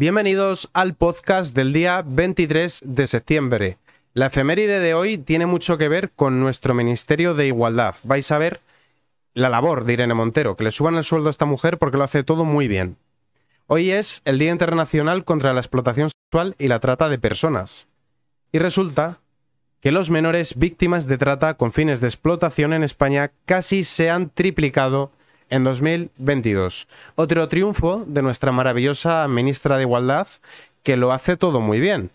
Bienvenidos al podcast del día 23 de septiembre. La efeméride de hoy tiene mucho que ver con nuestro Ministerio de Igualdad. Vais a ver la labor de Irene Montero, que le suban el sueldo a esta mujer porque lo hace todo muy bien. Hoy es el Día Internacional contra la Explotación Sexual y la Trata de Personas. Y resulta que los menores víctimas de trata con fines de explotación en España casi se han triplicado en 2022. Otro triunfo de nuestra maravillosa ministra de Igualdad, que lo hace todo muy bien.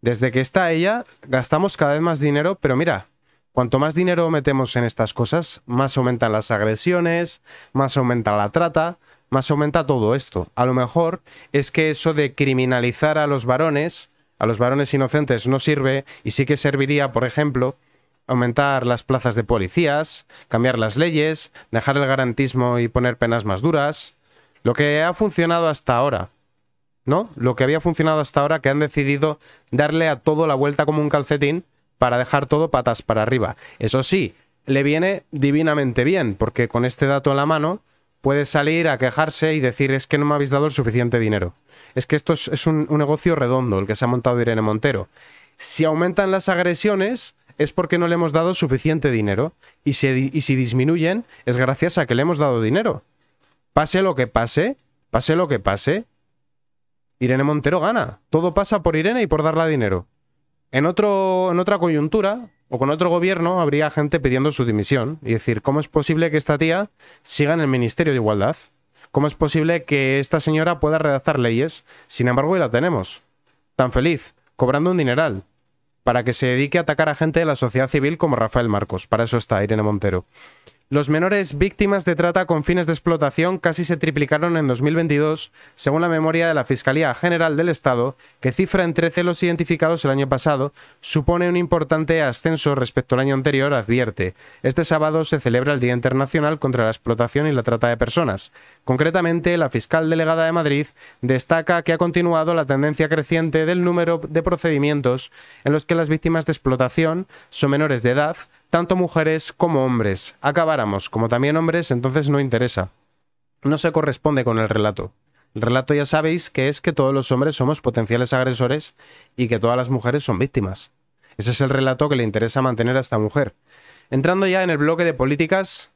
Desde que está ella, gastamos cada vez más dinero, pero mira, cuanto más dinero metemos en estas cosas, más aumentan las agresiones, más aumenta la trata, más aumenta todo esto. A lo mejor es que eso de criminalizar a los varones, a los varones inocentes, no sirve y sí que serviría, por ejemplo, aumentar las plazas de policías, cambiar las leyes, dejar el garantismo y poner penas más duras. Lo que ha funcionado hasta ahora. ¿No? Lo que había funcionado hasta ahora que han decidido darle a todo la vuelta como un calcetín para dejar todo patas para arriba. Eso sí, le viene divinamente bien, porque con este dato en la mano puede salir a quejarse y decir es que no me habéis dado el suficiente dinero. Es que esto es, un, un negocio redondo el que se ha montado Irene Montero. Si aumentan las agresiones, es porque no le hemos dado suficiente dinero. Y si, disminuyen, es gracias a que le hemos dado dinero. Pase lo que pase, pase lo que pase, Irene Montero gana. Todo pasa por Irene y por darle dinero. En, otro, en otra coyuntura o con otro gobierno habría gente pidiendo su dimisión y decir, ¿cómo es posible que esta tía siga en el Ministerio de Igualdad? ¿Cómo es posible que esta señora pueda redactar leyes? Sin embargo, y la tenemos. Tan feliz, cobrando un dineral para que se dedique a atacar a gente de la sociedad civil como Rafael Marcos. Para eso está Irene Montero. Los menores víctimas de trata con fines de explotación casi se triplicaron en 2022, según la memoria de la Fiscalía General del Estado, que cifra en 13 los identificados el año pasado, supone un importante ascenso respecto al año anterior, advierte. Este sábado se celebra el Día Internacional contra la Explotación y la Trata de Personas. Concretamente, la fiscal delegada de Madrid destaca que ha continuado la tendencia creciente del número de procedimientos en los que las víctimas de explotación son menores de edad, tanto mujeres como hombres. Acabáramos, como también hombres, entonces no interesa. No se corresponde con el relato. El relato ya sabéis que es que todos los hombres somos potenciales agresores y que todas las mujeres son víctimas. Ese es el relato que le interesa mantener a esta mujer. Entrando ya en el bloque de políticas,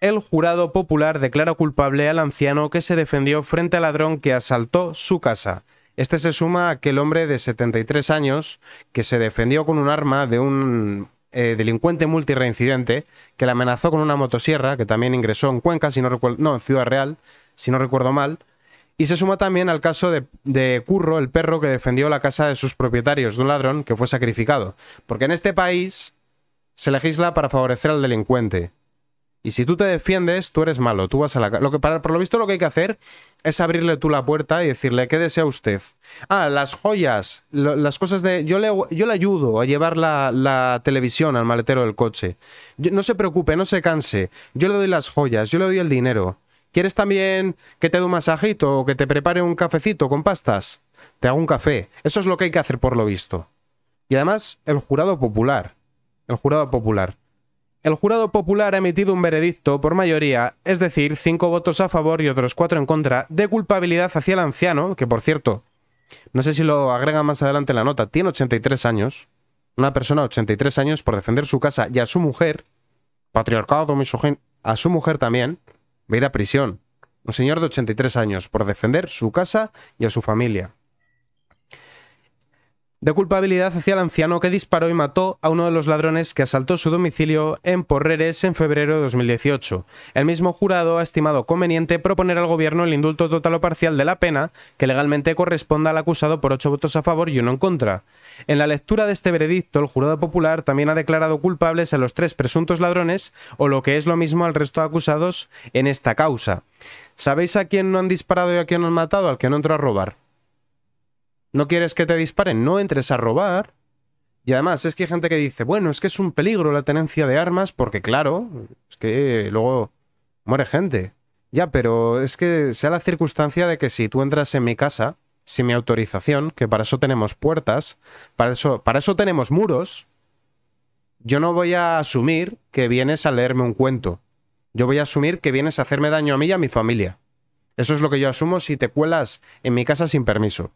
el jurado popular declara culpable al anciano que se defendió frente al ladrón que asaltó su casa. Este se suma a aquel hombre de 73 años que se defendió con un arma de un eh, delincuente multireincidente que le amenazó con una motosierra, que también ingresó en Cuenca, si no no, en Ciudad Real, si no recuerdo mal. Y se suma también al caso de, de Curro, el perro que defendió la casa de sus propietarios de un ladrón que fue sacrificado. Porque en este país se legisla para favorecer al delincuente. Y si tú te defiendes, tú eres malo, tú vas a la... Lo que, para, por lo visto lo que hay que hacer es abrirle tú la puerta y decirle, ¿qué desea usted? Ah, las joyas, las cosas de... Yo le, yo ayudo a llevar la, televisión al maletero del coche. no se preocupe, no se canse. Yo le doy las joyas, yo le doy el dinero. ¿Quieres también que te dé un masajito o que te prepare un cafecito con pastas? Te hago un café. Eso es lo que hay que hacer por lo visto. Y además, el jurado popular. El jurado popular. El jurado popular ha emitido un veredicto por mayoría, es decir, cinco votos a favor y otros cuatro en contra, de culpabilidad hacia el anciano, que por cierto, no sé si lo agrega más adelante en la nota, tiene 83 años, una persona de 83 años por defender su casa y a su mujer, patriarcado, misogen a su mujer también, va a ir a prisión. Un señor de 83 años por defender su casa y a su familia de culpabilidad hacia el anciano que disparó y mató a uno de los ladrones que asaltó su domicilio en Porreres en febrero de 2018. El mismo jurado ha estimado conveniente proponer al gobierno el indulto total o parcial de la pena, que legalmente corresponda al acusado por ocho votos a favor y uno en contra. En la lectura de este veredicto, el jurado popular también ha declarado culpables a los tres presuntos ladrones, o lo que es lo mismo al resto de acusados en esta causa. ¿Sabéis a quién no han disparado y a quién han matado? Al que no entró a robar no quieres que te disparen, no entres a robar. Y además es que hay gente que dice, bueno, es que es un peligro la tenencia de armas, porque claro, es que luego muere gente. Ya, pero es que sea la circunstancia de que si tú entras en mi casa, sin mi autorización, que para eso tenemos puertas, para eso, para eso tenemos muros, yo no voy a asumir que vienes a leerme un cuento. Yo voy a asumir que vienes a hacerme daño a mí y a mi familia. Eso es lo que yo asumo si te cuelas en mi casa sin permiso.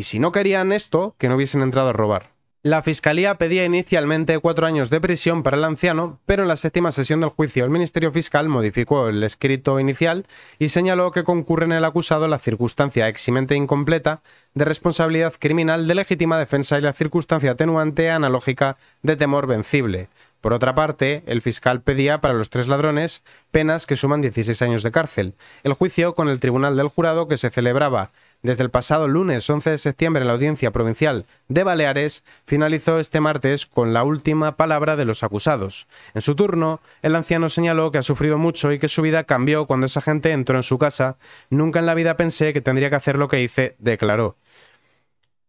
Y si no querían esto, que no hubiesen entrado a robar. La fiscalía pedía inicialmente cuatro años de prisión para el anciano, pero en la séptima sesión del juicio el Ministerio Fiscal modificó el escrito inicial y señaló que concurre en el acusado la circunstancia eximente incompleta de responsabilidad criminal de legítima defensa y la circunstancia atenuante analógica de temor vencible. Por otra parte, el fiscal pedía para los tres ladrones penas que suman 16 años de cárcel. El juicio con el tribunal del jurado que se celebraba desde el pasado lunes 11 de septiembre en la Audiencia Provincial de Baleares, finalizó este martes con la última palabra de los acusados. En su turno, el anciano señaló que ha sufrido mucho y que su vida cambió cuando esa gente entró en su casa. Nunca en la vida pensé que tendría que hacer lo que hice, declaró.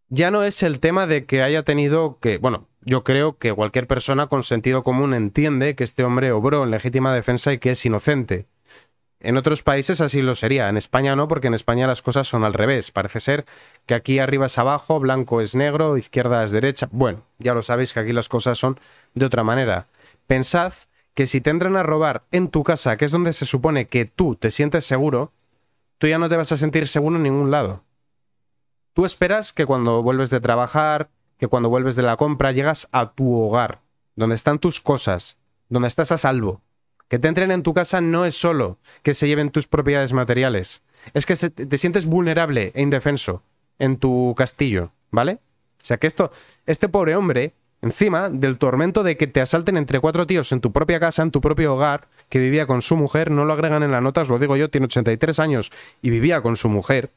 Ya no es el tema de que haya tenido que, bueno, yo creo que cualquier persona con sentido común entiende que este hombre obró en legítima defensa y que es inocente. En otros países así lo sería, en España no, porque en España las cosas son al revés. Parece ser que aquí arriba es abajo, blanco es negro, izquierda es derecha. Bueno, ya lo sabéis que aquí las cosas son de otra manera. Pensad que si te entran a robar en tu casa, que es donde se supone que tú te sientes seguro, tú ya no te vas a sentir seguro en ningún lado. Tú esperas que cuando vuelves de trabajar, que cuando vuelves de la compra, llegas a tu hogar, donde están tus cosas, donde estás a salvo que te entren en tu casa no es solo que se lleven tus propiedades materiales. Es que te sientes vulnerable e indefenso en tu castillo, ¿vale? O sea que esto, este pobre hombre, encima del tormento de que te asalten entre cuatro tíos en tu propia casa, en tu propio hogar, que vivía con su mujer, no lo agregan en la nota, lo digo yo, tiene 83 años y vivía con su mujer.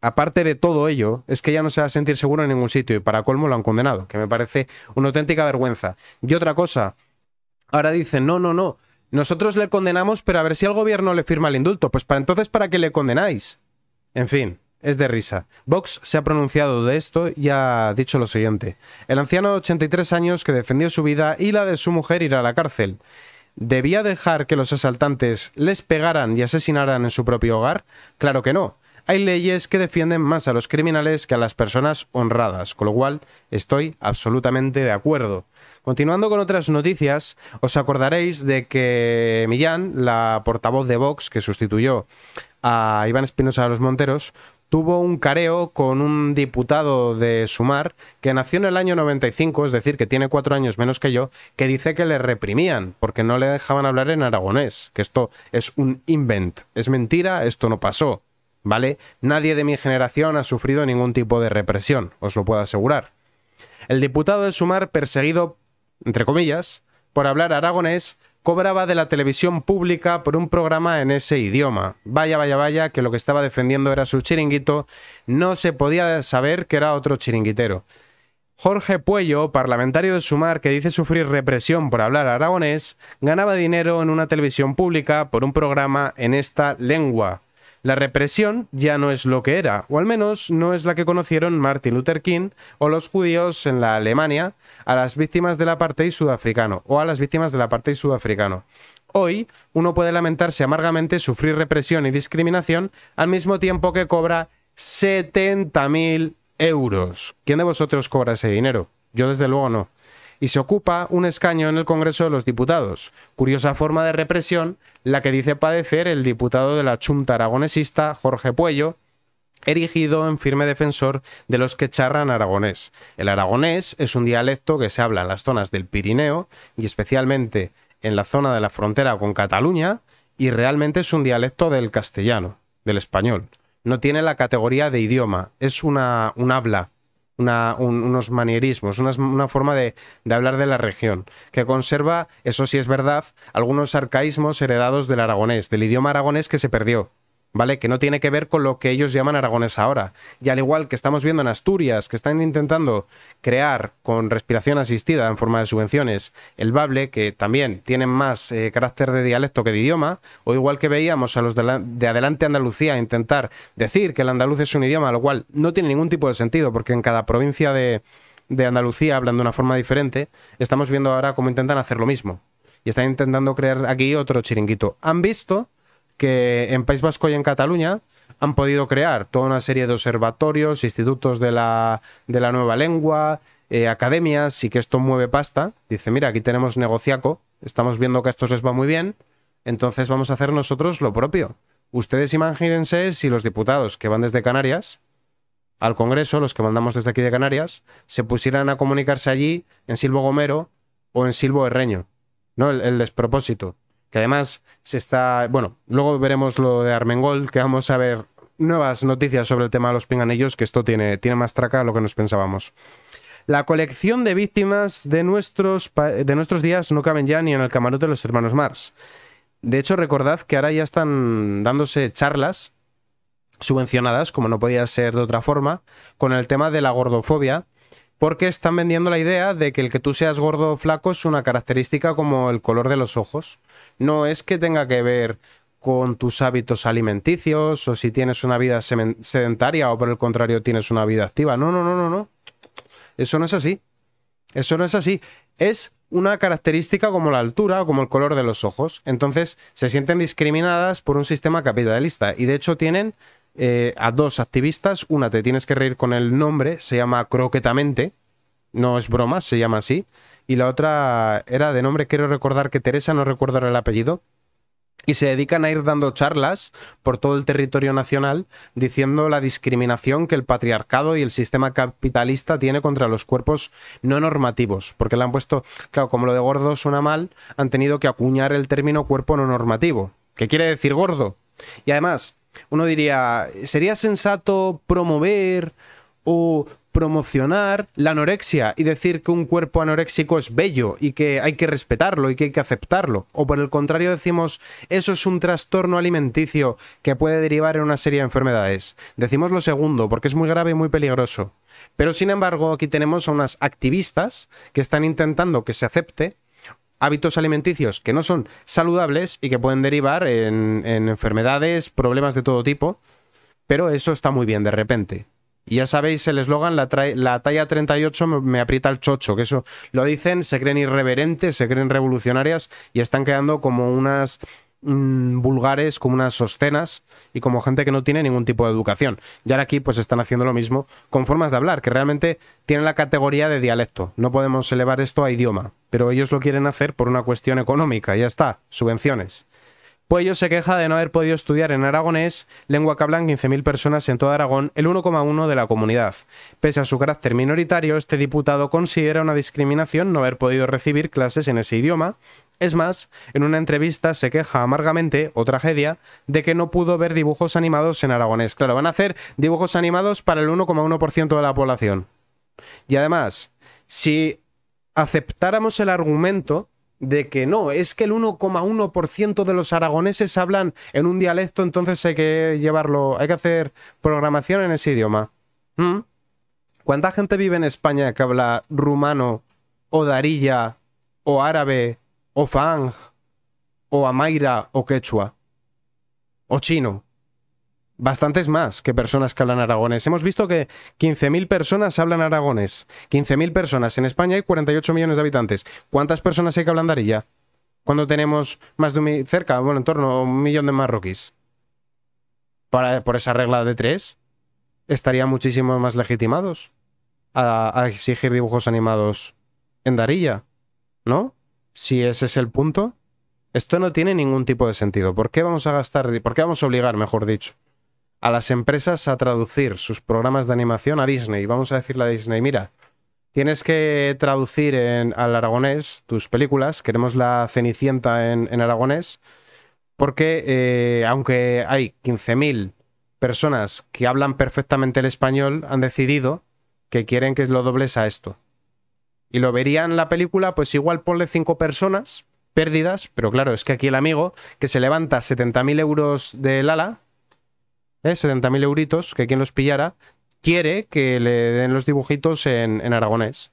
Aparte de todo ello, es que ya no se va a sentir seguro en ningún sitio y para colmo lo han condenado, que me parece una auténtica vergüenza. Y otra cosa, ahora dicen, no, no, no, nosotros le condenamos, pero a ver si el gobierno le firma el indulto. Pues para entonces, ¿para qué le condenáis? En fin, es de risa. Vox se ha pronunciado de esto y ha dicho lo siguiente. El anciano de 83 años que defendió su vida y la de su mujer irá a la cárcel. ¿Debía dejar que los asaltantes les pegaran y asesinaran en su propio hogar? Claro que no. Hay leyes que defienden más a los criminales que a las personas honradas, con lo cual estoy absolutamente de acuerdo. Continuando con otras noticias, os acordaréis de que Millán, la portavoz de Vox, que sustituyó a Iván Espinosa de los Monteros, tuvo un careo con un diputado de Sumar que nació en el año 95, es decir, que tiene cuatro años menos que yo, que dice que le reprimían porque no le dejaban hablar en aragonés, que esto es un invent, es mentira, esto no pasó, ¿vale? Nadie de mi generación ha sufrido ningún tipo de represión, os lo puedo asegurar. El diputado de Sumar, perseguido entre comillas, por hablar aragonés, cobraba de la televisión pública por un programa en ese idioma. Vaya, vaya, vaya, que lo que estaba defendiendo era su chiringuito, no se podía saber que era otro chiringuitero. Jorge Puello, parlamentario de Sumar, que dice sufrir represión por hablar aragonés, ganaba dinero en una televisión pública por un programa en esta lengua. La represión ya no es lo que era, o al menos no es la que conocieron Martin Luther King o los judíos en la Alemania a las víctimas del apartheid sudafricano o a las víctimas del apartheid sudafricano. Hoy uno puede lamentarse amargamente sufrir represión y discriminación al mismo tiempo que cobra 70.000 euros. ¿Quién de vosotros cobra ese dinero? Yo desde luego no y se ocupa un escaño en el Congreso de los Diputados. Curiosa forma de represión la que dice padecer el diputado de la chunta aragonesista Jorge Puello, erigido en firme defensor de los que charran aragonés. El aragonés es un dialecto que se habla en las zonas del Pirineo y especialmente en la zona de la frontera con Cataluña y realmente es un dialecto del castellano, del español. No tiene la categoría de idioma, es una, un habla unos manierismos, una, forma de, hablar de la región, que conserva, eso sí es verdad, algunos arcaísmos heredados del aragonés, del idioma aragonés que se perdió. ¿vale? Que no tiene que ver con lo que ellos llaman Aragones ahora. Y al igual que estamos viendo en Asturias, que están intentando crear con respiración asistida en forma de subvenciones el bable, que también tienen más eh, carácter de dialecto que de idioma, o igual que veíamos a los de, Adelante Andalucía intentar decir que el andaluz es un idioma, lo cual no tiene ningún tipo de sentido, porque en cada provincia de, de Andalucía hablan de una forma diferente, estamos viendo ahora cómo intentan hacer lo mismo. Y están intentando crear aquí otro chiringuito. Han visto que en País Vasco y en Cataluña han podido crear toda una serie de observatorios, institutos de la, nueva lengua, eh, academias, y que esto mueve pasta. Dice, mira, aquí tenemos negociaco, estamos viendo que a estos les va muy bien, entonces vamos a hacer nosotros lo propio. Ustedes imagínense si los diputados que van desde Canarias al Congreso, los que mandamos desde aquí de Canarias, se pusieran a comunicarse allí en Silbo Gomero o en Silbo Herreño. ¿No? el despropósito que además se está, bueno, luego veremos lo de Armengol, que vamos a ver nuevas noticias sobre el tema de los pinganillos, que esto tiene, tiene más traca a lo que nos pensábamos. La colección de víctimas de nuestros, de nuestros días no caben ya ni en el camarote de los hermanos Mars. De hecho, recordad que ahora ya están dándose charlas subvencionadas, como no podía ser de otra forma, con el tema de la gordofobia porque están vendiendo la idea de que el que tú seas gordo o flaco es una característica como el color de los ojos. No es que tenga que ver con tus hábitos alimenticios o si tienes una vida sedentaria o por el contrario tienes una vida activa. No, no, no, no, no. Eso no es así. Eso no es así. Es una característica como la altura o como el color de los ojos. Entonces se sienten discriminadas por un sistema capitalista y de hecho tienen eh, a dos activistas. Una te tienes que reír con el nombre, se llama Croquetamente. No es broma, se llama así. Y la otra era de nombre, quiero recordar que Teresa, no recuerdo el apellido. Y se dedican a ir dando charlas por todo el territorio nacional diciendo la discriminación que el patriarcado y el sistema capitalista tiene contra los cuerpos no normativos. Porque le han puesto, claro, como lo de gordo suena mal, han tenido que acuñar el término cuerpo no normativo, que quiere decir gordo. Y además, uno diría, ¿sería sensato promover o promocionar la anorexia y decir que un cuerpo anoréxico es bello y que hay que respetarlo y que hay que aceptarlo. O por el contrario decimos, eso es un trastorno alimenticio que puede derivar en una serie de enfermedades. Decimos lo segundo, porque es muy grave y muy peligroso. Pero sin embargo, aquí tenemos a unas activistas que están intentando que se acepte hábitos alimenticios que no son saludables y que pueden derivar en, enfermedades, problemas de todo tipo. Pero eso está muy bien de repente. Y ya sabéis el eslogan, la, talla 38 me, me, aprieta el chocho, que eso lo dicen, se creen irreverentes, se creen revolucionarias y están quedando como unas Mm, vulgares como unas sostenas y como gente que no tiene ningún tipo de educación. Y ahora aquí pues están haciendo lo mismo con formas de hablar, que realmente tienen la categoría de dialecto. No podemos elevar esto a idioma, pero ellos lo quieren hacer por una cuestión económica, ya está, subvenciones. Puello se queja de no haber podido estudiar en aragonés, lengua que hablan 15.000 personas en todo Aragón, el 1,1 de la comunidad. Pese a su carácter minoritario, este diputado considera una discriminación no haber podido recibir clases en ese idioma. Es más, en una entrevista se queja amargamente, o tragedia, de que no pudo ver dibujos animados en aragonés. Claro, van a hacer dibujos animados para el 1,1% de la población. Y además, si aceptáramos el argumento de que no, es que el 1,1% de los aragoneses hablan en un dialecto, entonces hay que llevarlo, hay que hacer programación en ese idioma. ¿Mm? ¿Cuánta gente vive en España que habla rumano, o darilla, o árabe, o fang, o amaira, o quechua? O chino bastantes más que personas que hablan aragones Hemos visto que 15.000 personas hablan aragonés. 15.000 personas. En España hay 48 millones de habitantes. ¿Cuántas personas hay que hablan darilla? Cuando tenemos más de cerca, bueno, en torno a un millón de marroquíes. Para, por esa regla de tres, estarían muchísimo más legitimados a, a exigir dibujos animados en darilla, ¿no? Si ese es el punto, esto no tiene ningún tipo de sentido. ¿Por qué vamos a gastar, por qué vamos a obligar, mejor dicho, a las empresas a traducir sus programas de animación a Disney. Vamos a decirle a Disney, mira, tienes que traducir en, al aragonés tus películas, queremos la Cenicienta en, aragonés, porque eh, aunque hay 15.000 personas que hablan perfectamente el español, han decidido que quieren que lo dobles a esto. Y lo verían la película, pues igual ponle 5 personas, pérdidas, pero claro, es que aquí el amigo que se levanta 70.000 euros del ala 70.000 ¿eh? euritos, que quien los pillara, quiere que le den los dibujitos en, aragonés.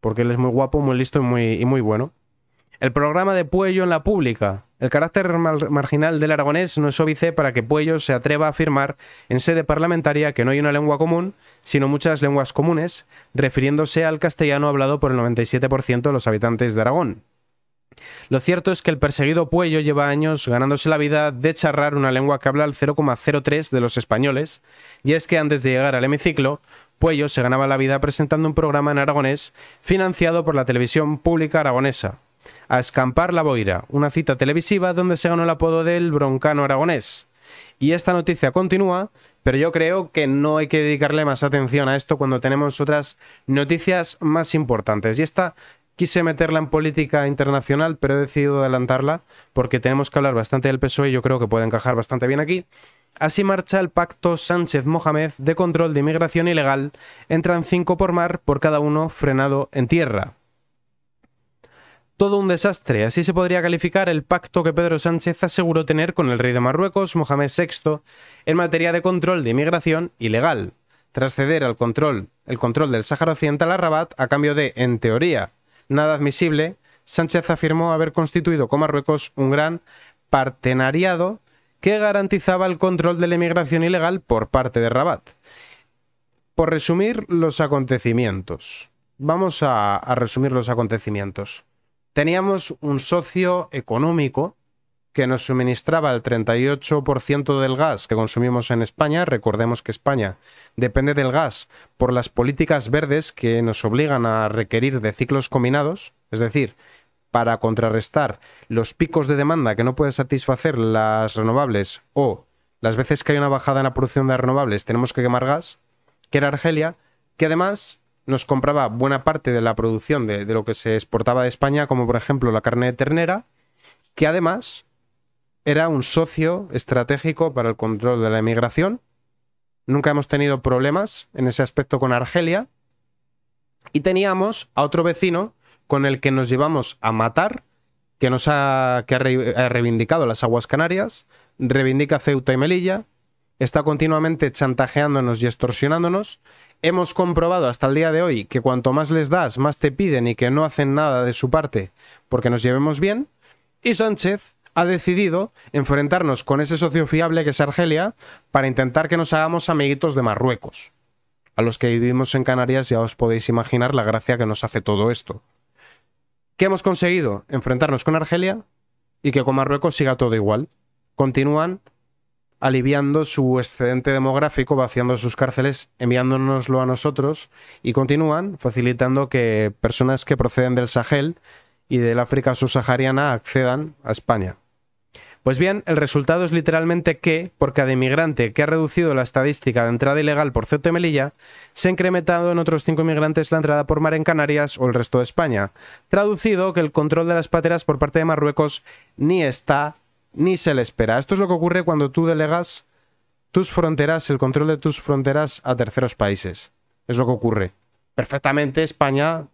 Porque él es muy guapo, muy listo y muy, y muy bueno. El programa de Puello en la pública. El carácter marginal del aragonés no es óbice para que Puello se atreva a afirmar en sede parlamentaria que no hay una lengua común, sino muchas lenguas comunes, refiriéndose al castellano hablado por el 97% de los habitantes de Aragón. Lo cierto es que el perseguido Puello lleva años ganándose la vida de charrar una lengua que habla el 0,03 de los españoles, y es que antes de llegar al hemiciclo, Puello se ganaba la vida presentando un programa en aragonés financiado por la televisión pública aragonesa, A Escampar la Boira, una cita televisiva donde se ganó el apodo del broncano aragonés. Y esta noticia continúa, pero yo creo que no hay que dedicarle más atención a esto cuando tenemos otras noticias más importantes. Y esta Quise meterla en política internacional, pero he decidido adelantarla porque tenemos que hablar bastante del PSOE y yo creo que puede encajar bastante bien aquí. Así marcha el pacto Sánchez-Mohamed de control de inmigración ilegal. Entran cinco por mar, por cada uno frenado en tierra. Todo un desastre, así se podría calificar el pacto que Pedro Sánchez aseguró tener con el rey de Marruecos, Mohamed VI, en materia de control de inmigración ilegal, tras ceder al control, el control del Sáhara Occidental a Rabat a cambio de, en teoría, nada admisible, Sánchez afirmó haber constituido con Marruecos un gran partenariado que garantizaba el control de la inmigración ilegal por parte de Rabat. Por resumir los acontecimientos, vamos a, a resumir los acontecimientos. Teníamos un socio económico que nos suministraba el 38% del gas que consumimos en España. Recordemos que España depende del gas por las políticas verdes que nos obligan a requerir de ciclos combinados, es decir, para contrarrestar los picos de demanda que no pueden satisfacer las renovables o las veces que hay una bajada en la producción de renovables tenemos que quemar gas, que era Argelia, que además nos compraba buena parte de la producción de, lo que se exportaba de España, como por ejemplo la carne de ternera, que además era un socio estratégico para el control de la emigración Nunca hemos tenido problemas en ese aspecto con Argelia. Y teníamos a otro vecino con el que nos llevamos a matar, que nos ha, que ha, reivindicado las aguas canarias, reivindica Ceuta y Melilla, está continuamente chantajeándonos y extorsionándonos. Hemos comprobado hasta el día de hoy que cuanto más les das, más te piden y que no hacen nada de su parte porque nos llevemos bien. Y Sánchez ha decidido enfrentarnos con ese socio fiable que es Argelia para intentar que nos hagamos amiguitos de Marruecos. A los que vivimos en Canarias ya os podéis imaginar la gracia que nos hace todo esto. ¿Qué hemos conseguido? Enfrentarnos con Argelia y que con Marruecos siga todo igual. Continúan aliviando su excedente demográfico, vaciando sus cárceles, enviándonoslo a nosotros y continúan facilitando que personas que proceden del Sahel y del África subsahariana accedan a España. Pues bien, el resultado es literalmente que, por cada inmigrante que ha reducido la estadística de entrada ilegal por Ceuta y Melilla, se ha incrementado en otros cinco inmigrantes la entrada por mar en Canarias o el resto de España. Traducido que el control de las pateras por parte de Marruecos ni está ni se le espera. Esto es lo que ocurre cuando tú delegas tus fronteras, el control de tus fronteras a terceros países. Es lo que ocurre. Perfectamente España,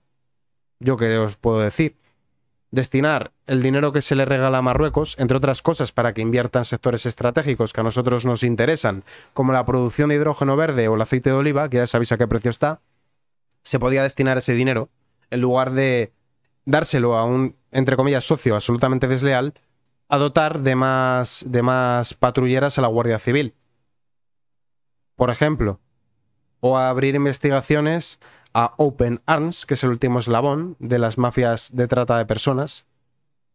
yo que os puedo decir destinar el dinero que se le regala a Marruecos, entre otras cosas, para que inviertan sectores estratégicos que a nosotros nos interesan, como la producción de hidrógeno verde o el aceite de oliva, que ya sabéis a qué precio está, se podía destinar ese dinero en lugar de dárselo a un, entre comillas, socio absolutamente desleal, a dotar de más, de más patrulleras a la Guardia Civil. Por ejemplo, o a abrir investigaciones a Open Arms, que es el último eslabón de las mafias de trata de personas.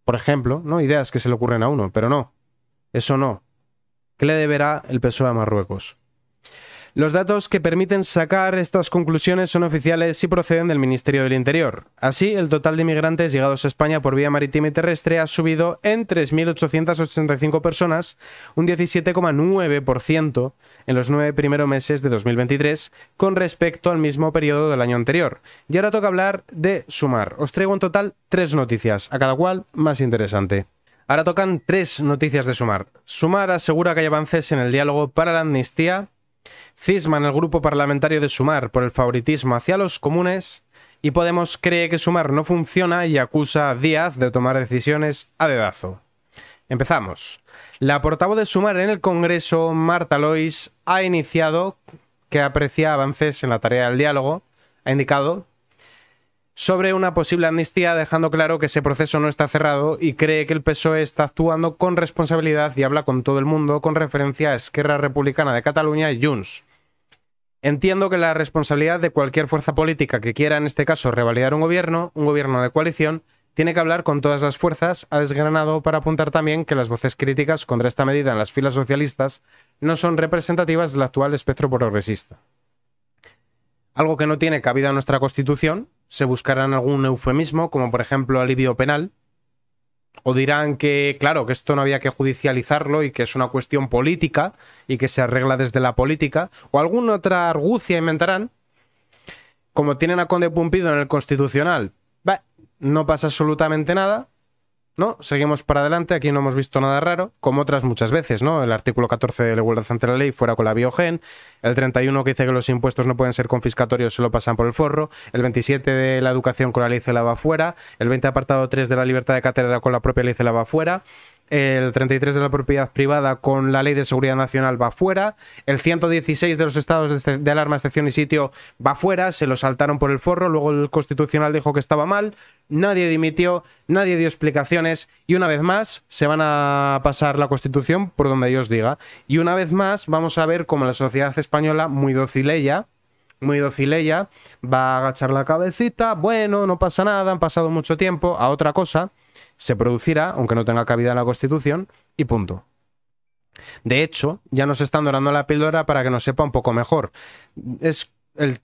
Por ejemplo, ¿no? Ideas que se le ocurren a uno, pero no. Eso no. ¿Qué le deberá el PSOE a Marruecos? Los datos que permiten sacar estas conclusiones son oficiales y proceden del Ministerio del Interior. Así, el total de inmigrantes llegados a España por vía marítima y terrestre ha subido en 3.885 personas, un 17,9% en los nueve primeros meses de 2023 con respecto al mismo periodo del año anterior. Y ahora toca hablar de sumar. Os traigo en total tres noticias, a cada cual más interesante. Ahora tocan tres noticias de Sumar. Sumar asegura que hay avances en el diálogo para la amnistía Cisma en el grupo parlamentario de Sumar por el favoritismo hacia los comunes y Podemos cree que Sumar no funciona y acusa a Díaz de tomar decisiones a dedazo. Empezamos. La portavoz de Sumar en el Congreso, Marta Lois, ha iniciado que aprecia avances en la tarea del diálogo, ha indicado sobre una posible amnistía, dejando claro que ese proceso no está cerrado y cree que el PSOE está actuando con responsabilidad y habla con todo el mundo con referencia a Esquerra Republicana de Cataluña y Junts. Entiendo que la responsabilidad de cualquier fuerza política que quiera, en este caso, revalidar un gobierno, un gobierno de coalición, tiene que hablar con todas las fuerzas, ha desgranado para apuntar también que las voces críticas contra esta medida en las filas socialistas no son representativas del actual espectro progresista. Algo que no tiene cabida en nuestra Constitución, se buscarán algún eufemismo, como por ejemplo alivio penal, o dirán que, claro, que esto no había que judicializarlo y que es una cuestión política y que se arregla desde la política, o alguna otra argucia inventarán, como tienen a Conde Pumpido en el Constitucional, no pasa absolutamente nada, ¿no? Seguimos para adelante, aquí no hemos visto nada raro, como otras muchas veces, ¿no? El artículo 14 de la igualdad ante la ley fuera con la biogen, el 31 que dice que los impuestos no pueden ser confiscatorios, se lo pasan por el forro, el 27 de la educación con la ley se va fuera, el 20 apartado 3 de la libertad de cátedra con la propia ley se va fuera, el 33 de la propiedad privada con la Ley de Seguridad Nacional va fuera, el 116 de los estados de alarma, excepción y sitio va fuera, se lo saltaron por el forro, luego el Constitucional dijo que estaba mal, nadie dimitió, nadie dio explicaciones y una vez más se van a pasar la Constitución por donde Dios diga. Y una vez más vamos a ver cómo la sociedad española, muy dócil ella, muy dócil ella, va a agachar la cabecita, bueno, no pasa nada, han pasado mucho tiempo, a otra cosa, se producirá, aunque no tenga cabida en la Constitución, y punto. De hecho, ya nos están dorando la píldora para que nos sepa un poco mejor. Es el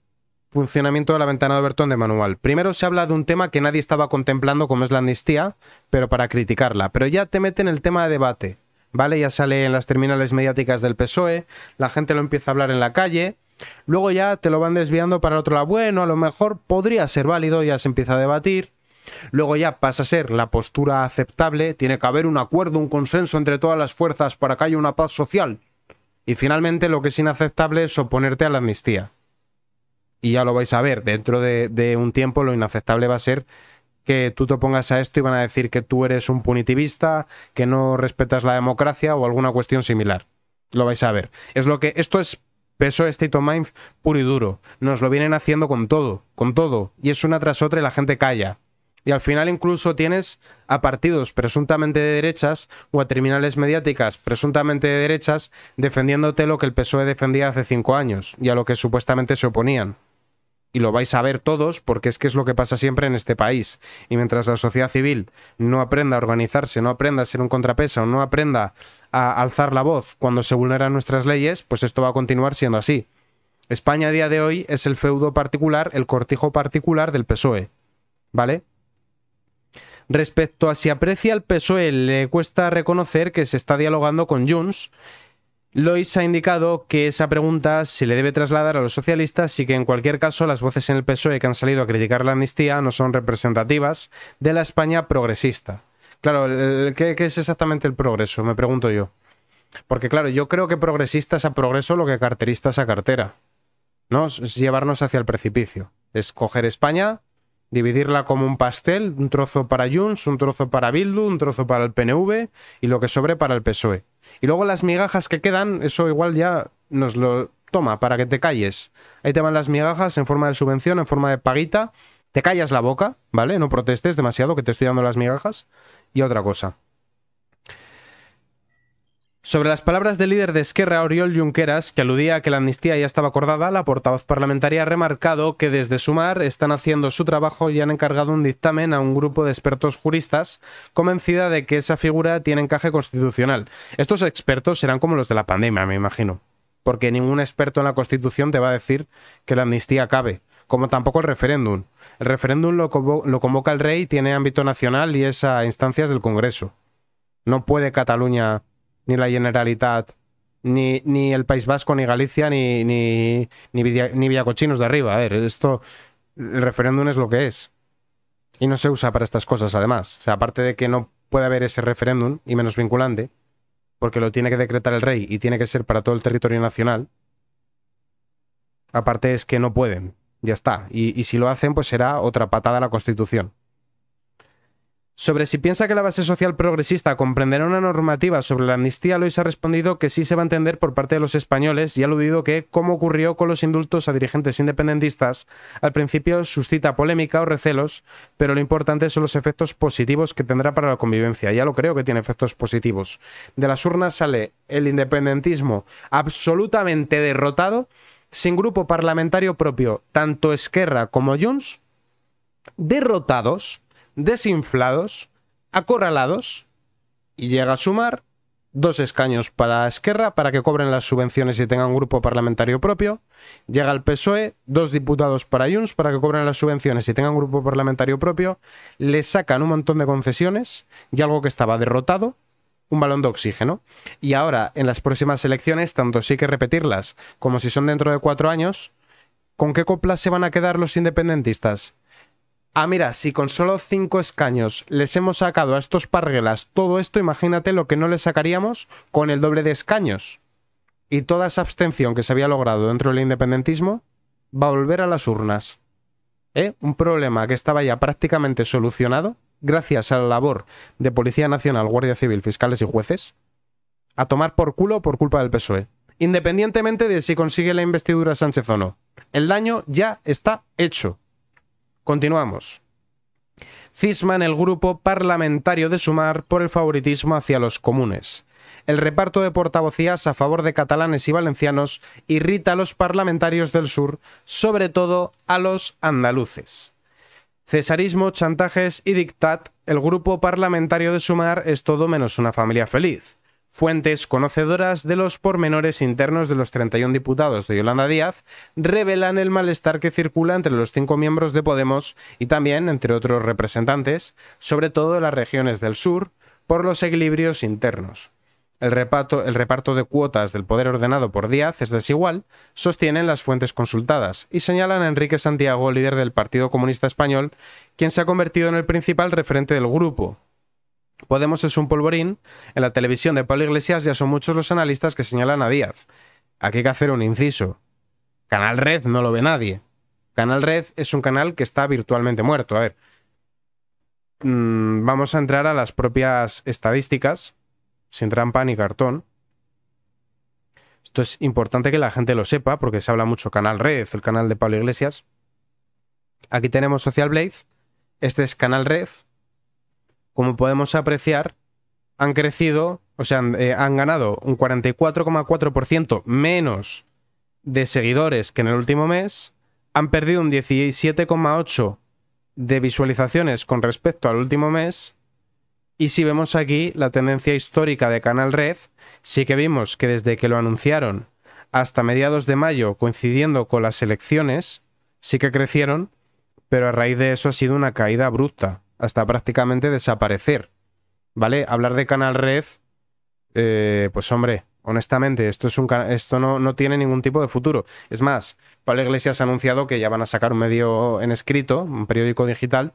funcionamiento de la ventana de Bertón de manual. Primero se habla de un tema que nadie estaba contemplando, como es la amnistía, pero para criticarla. Pero ya te meten el tema de debate, ¿vale? Ya sale en las terminales mediáticas del PSOE, la gente lo empieza a hablar en la calle, Luego ya te lo van desviando para el otro lado. Bueno, a lo mejor podría ser válido, ya se empieza a debatir. Luego ya pasa a ser la postura aceptable, tiene que haber un acuerdo, un consenso entre todas las fuerzas para que haya una paz social. Y finalmente lo que es inaceptable es oponerte a la amnistía. Y ya lo vais a ver, dentro de, un tiempo lo inaceptable va a ser que tú te opongas a esto y van a decir que tú eres un punitivista, que no respetas la democracia o alguna cuestión similar. Lo vais a ver. Es lo que esto es Peso State of Mind puro y duro. Nos lo vienen haciendo con todo, con todo. Y es una tras otra y la gente calla. Y al final incluso tienes a partidos presuntamente de derechas o a terminales mediáticas presuntamente de derechas defendiéndote lo que el PSOE defendía hace cinco años y a lo que supuestamente se oponían y lo vais a ver todos porque es que es lo que pasa siempre en este país. Y mientras la sociedad civil no aprenda a organizarse, no aprenda a ser un contrapeso, no aprenda a alzar la voz cuando se vulneran nuestras leyes, pues esto va a continuar siendo así. España a día de hoy es el feudo particular, el cortijo particular del PSOE. ¿Vale? Respecto a si aprecia el PSOE, le cuesta reconocer que se está dialogando con Junts Lois ha indicado que esa pregunta se le debe trasladar a los socialistas y que en cualquier caso las voces en el PSOE que han salido a criticar la amnistía no son representativas de la España progresista. Claro, ¿qué, es exactamente el progreso? Me pregunto yo. Porque claro, yo creo que progresista es a progreso lo que carterista es a cartera. ¿No? Es llevarnos hacia el precipicio. Es coger España, dividirla como un pastel, un trozo para Junts, un trozo para Bildu, un trozo para el PNV y lo que sobre para el PSOE. Y luego las migajas que quedan, eso igual ya nos lo toma para que te calles. Ahí te van las migajas en forma de subvención, en forma de paguita. Te callas la boca, ¿vale? No protestes demasiado que te estoy dando las migajas. Y otra cosa. Sobre las palabras del líder de Esquerra, Oriol Junqueras, que aludía a que la amnistía ya estaba acordada, la portavoz parlamentaria ha remarcado que desde su mar están haciendo su trabajo y han encargado un dictamen a un grupo de expertos juristas, convencida de que esa figura tiene encaje constitucional. Estos expertos serán como los de la pandemia, me imagino, porque ningún experto en la Constitución te va a decir que la amnistía cabe, como tampoco el referéndum. El referéndum lo, lo convoca el rey, tiene ámbito nacional y es a instancias del Congreso. No puede Cataluña ni la Generalitat, ni, el País Vasco, ni Galicia, ni, ni, ni, Villacochinos de arriba. A ver, esto, el referéndum es lo que es. Y no se usa para estas cosas, además. O sea, aparte de que no puede haber ese referéndum, y menos vinculante, porque lo tiene que decretar el rey y tiene que ser para todo el territorio nacional. Aparte es que no pueden. Ya está. Y, y si lo hacen, pues será otra patada a la Constitución. Sobre si piensa que la base social progresista comprenderá una normativa sobre la amnistía, Lois ha respondido que sí se va a entender por parte de los españoles y ha aludido que, como ocurrió con los indultos a dirigentes independentistas, al principio suscita polémica o recelos, pero lo importante son los efectos positivos que tendrá para la convivencia. Ya lo creo que tiene efectos positivos. De las urnas sale el independentismo absolutamente derrotado, sin grupo parlamentario propio, tanto Esquerra como Junts, derrotados desinflados, acorralados, y llega a sumar dos escaños para Esquerra para que cobren las subvenciones y tengan un grupo parlamentario propio. Llega el PSOE, dos diputados para Junts para que cobren las subvenciones y tengan un grupo parlamentario propio. Le sacan un montón de concesiones y algo que estaba derrotado, un balón de oxígeno. Y ahora, en las próximas elecciones, tanto si hay que repetirlas como si son dentro de cuatro años, ¿con qué copla se van a quedar los independentistas? Ah, mira, si con solo cinco escaños les hemos sacado a estos parguelas todo esto, imagínate lo que no les sacaríamos con el doble de escaños. Y toda esa abstención que se había logrado dentro del independentismo va a volver a las urnas. ¿Eh? Un problema que estaba ya prácticamente solucionado gracias a la labor de Policía Nacional, Guardia Civil, fiscales y jueces, a tomar por culo por culpa del PSOE. Independientemente de si consigue la investidura Sánchez o no. El daño ya está hecho. Continuamos. Cisma en el grupo parlamentario de Sumar por el favoritismo hacia los comunes. El reparto de portavocías a favor de catalanes y valencianos irrita a los parlamentarios del sur, sobre todo a los andaluces. Cesarismo, chantajes y dictat, el grupo parlamentario de Sumar es todo menos una familia feliz. Fuentes conocedoras de los pormenores internos de los 31 diputados de Yolanda Díaz revelan el malestar que circula entre los cinco miembros de Podemos y también entre otros representantes, sobre todo de las regiones del sur, por los equilibrios internos. El reparto, el reparto, de cuotas del poder ordenado por Díaz es desigual, sostienen las fuentes consultadas, y señalan a Enrique Santiago, líder del Partido Comunista Español, quien se ha convertido en el principal referente del grupo, Podemos es un polvorín. En la televisión de Pablo Iglesias ya son muchos los analistas que señalan a Díaz. Aquí hay que hacer un inciso. Canal Red no lo ve nadie. Canal Red es un canal que está virtualmente muerto. A ver. Mm, vamos a entrar a las propias estadísticas, sin trampa ni cartón. Esto es importante que la gente lo sepa, porque se habla mucho Canal Red, el canal de Pablo Iglesias. Aquí tenemos Social Blade. Este es Canal Red como podemos apreciar, han crecido, o sea, han, eh, ganado un 44,4% menos de seguidores que en el último mes, han perdido un 17,8% de visualizaciones con respecto al último mes. Y si vemos aquí la tendencia histórica de Canal Red, sí que vimos que desde que lo anunciaron hasta mediados de mayo, coincidiendo con las elecciones, sí que crecieron, pero a raíz de eso ha sido una caída abrupta hasta prácticamente desaparecer. ¿Vale? Hablar de Canal Red, eh, pues hombre, honestamente, esto, es un, esto no, no, tiene ningún tipo de futuro. Es más, Pablo Iglesias ha anunciado que ya van a sacar un medio en escrito, un periódico digital.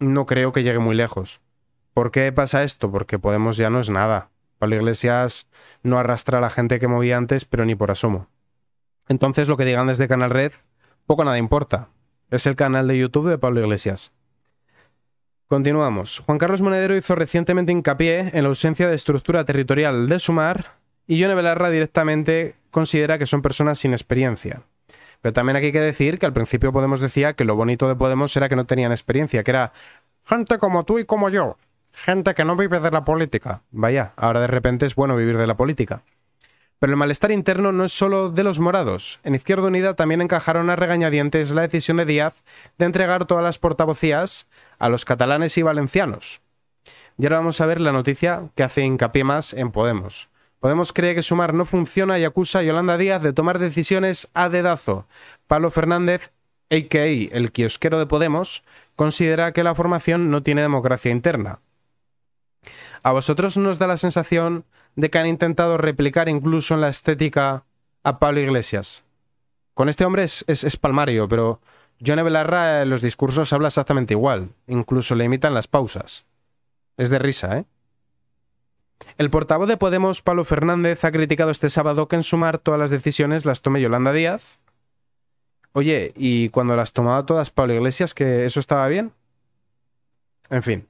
No creo que llegue muy lejos. ¿Por qué pasa esto? Porque Podemos ya no es nada. Pablo Iglesias no arrastra a la gente que movía antes, pero ni por asomo. Entonces lo que digan desde Canal Red, poco nada importa. Es el canal de YouTube de Pablo Iglesias. Continuamos. Juan Carlos Monedero hizo recientemente hincapié en la ausencia de estructura territorial de Sumar y Yone Belarra directamente considera que son personas sin experiencia. Pero también aquí hay que decir que al principio Podemos decía que lo bonito de Podemos era que no tenían experiencia, que era gente como tú y como yo, gente que no vive de la política. Vaya, ahora de repente es bueno vivir de la política. Pero el malestar interno no es solo de los morados. En Izquierda Unida también encajaron a regañadientes la decisión de Díaz de entregar todas las portavocías a los catalanes y valencianos. Y ahora vamos a ver la noticia que hace hincapié más en Podemos. Podemos cree que Sumar no funciona y acusa a Yolanda Díaz de tomar decisiones a dedazo. Pablo Fernández, a.k.a. el kiosquero de Podemos, considera que la formación no tiene democracia interna. ¿A vosotros nos da la sensación de que han intentado replicar incluso en la estética a Pablo Iglesias. Con este hombre es, es, palmario, pero John Belarra en eh, los discursos habla exactamente igual, incluso le imitan las pausas. Es de risa, ¿eh? El portavoz de Podemos, Pablo Fernández, ha criticado este sábado que en sumar todas las decisiones las tome Yolanda Díaz. Oye, ¿y cuando las tomaba todas Pablo Iglesias, que eso estaba bien? En fin.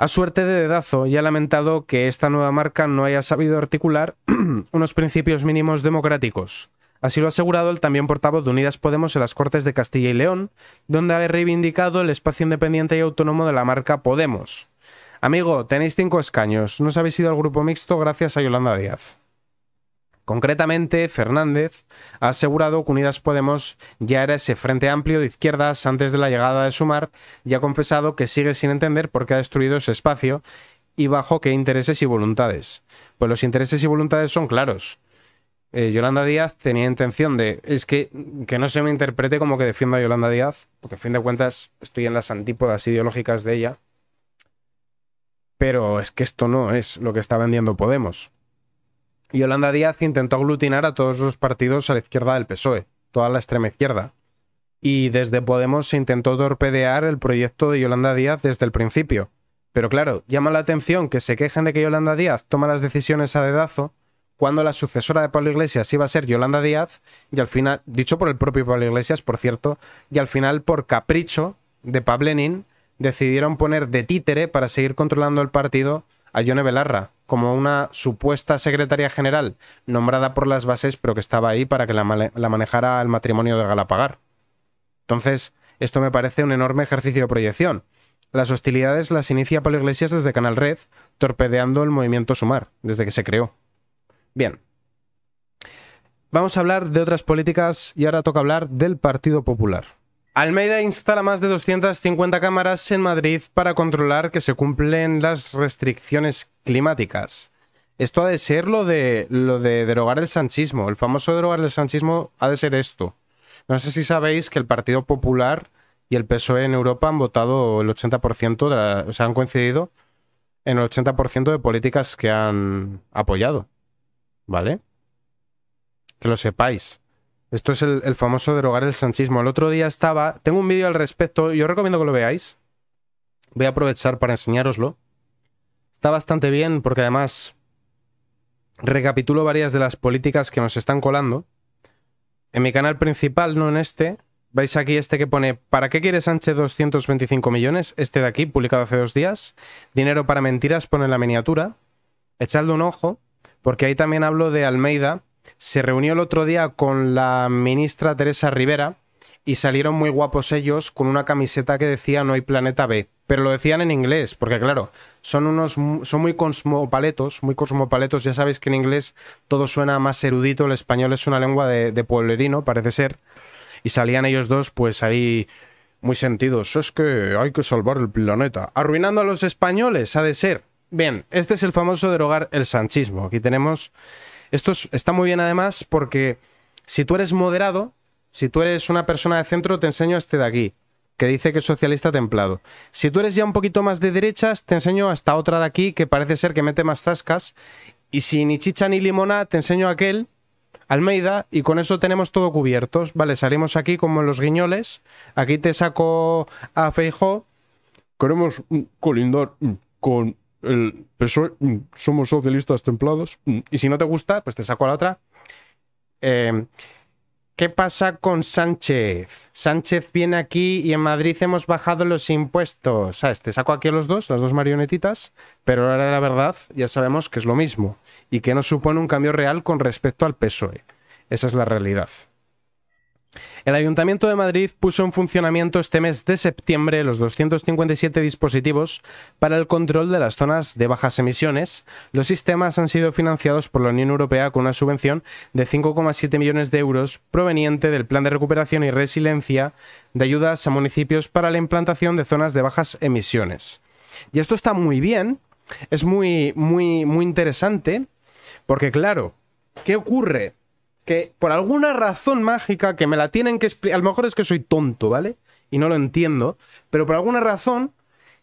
A suerte de dedazo, y ha lamentado que esta nueva marca no haya sabido articular unos principios mínimos democráticos. Así lo ha asegurado el también portavoz de Unidas Podemos en las Cortes de Castilla y León, donde ha reivindicado el espacio independiente y autónomo de la marca Podemos. Amigo, tenéis cinco escaños, no os habéis ido al grupo mixto gracias a Yolanda Díaz. Concretamente, Fernández ha asegurado que Unidas Podemos ya era ese frente amplio de izquierdas antes de la llegada de Sumar y ha confesado que sigue sin entender por qué ha destruido ese espacio y bajo qué intereses y voluntades. Pues los intereses y voluntades son claros. Eh, Yolanda Díaz tenía intención de. Es que, que no se me interprete como que defienda a Yolanda Díaz, porque a fin de cuentas estoy en las antípodas ideológicas de ella. Pero es que esto no es lo que está vendiendo Podemos. Yolanda Díaz intentó aglutinar a todos los partidos a la izquierda del PSOE, toda la extrema izquierda. Y desde Podemos se intentó torpedear el proyecto de Yolanda Díaz desde el principio. Pero claro, llama la atención que se quejen de que Yolanda Díaz toma las decisiones a dedazo cuando la sucesora de Pablo Iglesias iba a ser Yolanda Díaz y al final, dicho por el propio Pablo Iglesias, por cierto, y al final por capricho de Lenin, decidieron poner de títere para seguir controlando el partido a Yone Belarra, como una supuesta secretaria general nombrada por las bases, pero que estaba ahí para que la, manejara el matrimonio de Galapagar. Entonces, esto me parece un enorme ejercicio de proyección. Las hostilidades las inicia Pablo Iglesias desde Canal Red, torpedeando el movimiento Sumar, desde que se creó. Bien. Vamos a hablar de otras políticas y ahora toca hablar del Partido Popular. Almeida instala más de 250 cámaras en Madrid para controlar que se cumplen las restricciones climáticas. Esto ha de ser lo de, lo de derogar el sanchismo. El famoso derogar el sanchismo ha de ser esto. No sé si sabéis que el Partido Popular y el PSOE en Europa han votado el 80%, de o sea, han coincidido en el 80% de políticas que han apoyado. ¿Vale? Que lo sepáis. Esto es el, famoso derogar el sanchismo. El otro día estaba. Tengo un vídeo al respecto y os recomiendo que lo veáis. Voy a aprovechar para enseñároslo. Está bastante bien porque además recapitulo varias de las políticas que nos están colando. En mi canal principal, no en este, veis aquí este que pone ¿Para qué quiere Sánchez 225 millones? Este de aquí, publicado hace dos días. Dinero para mentiras, pone en la miniatura. Echadle un ojo, porque ahí también hablo de Almeida, se reunió el otro día con la ministra Teresa Rivera y salieron muy guapos ellos con una camiseta que decía no hay planeta B. Pero lo decían en inglés, porque claro, son unos son muy cosmopaletos, muy cosmopaletos, ya sabéis que en inglés todo suena más erudito, el español es una lengua de, pueblerino, parece ser. Y salían ellos dos, pues ahí muy sentidos. Es que hay que salvar el planeta. Arruinando a los españoles, ha de ser. Bien, este es el famoso derogar el sanchismo. Aquí tenemos esto está muy bien además porque si tú eres moderado, si tú eres una persona de centro, te enseño este de aquí, que dice que es socialista templado. Si tú eres ya un poquito más de derechas, te enseño hasta otra de aquí que parece ser que mete más tascas. Y si ni chicha ni limona, te enseño aquel, Almeida, y con eso tenemos todo cubierto. Vale, salimos aquí como en los guiñoles. Aquí te saco a Feijó. Queremos colindar con el PSOE, mm, somos socialistas templados, mm, y si no te gusta, pues te saco a la otra. Em, ¿Qué pasa con Sánchez? Sánchez viene aquí y en Madrid hemos bajado los impuestos. a Te saco aquí a los dos, las dos marionetitas, pero ahora la verdad ya sabemos que es lo mismo y que no supone un cambio real con respecto al PSOE. Esa es la realidad. El Ayuntamiento de Madrid puso en funcionamiento este mes de septiembre los 257 dispositivos para el control de las zonas de bajas emisiones. Los sistemas han sido financiados por la Unión Europea con una subvención de 5,7 millones de euros proveniente del Plan de Recuperación y Resiliencia de ayudas a municipios para la implantación de zonas de bajas emisiones. Y esto está muy bien, es muy, muy, muy interesante, porque claro, ¿qué ocurre? por alguna razón mágica que me la tienen que explicar, a lo mejor es que soy tonto, ¿vale? Y no lo entiendo, pero por alguna razón,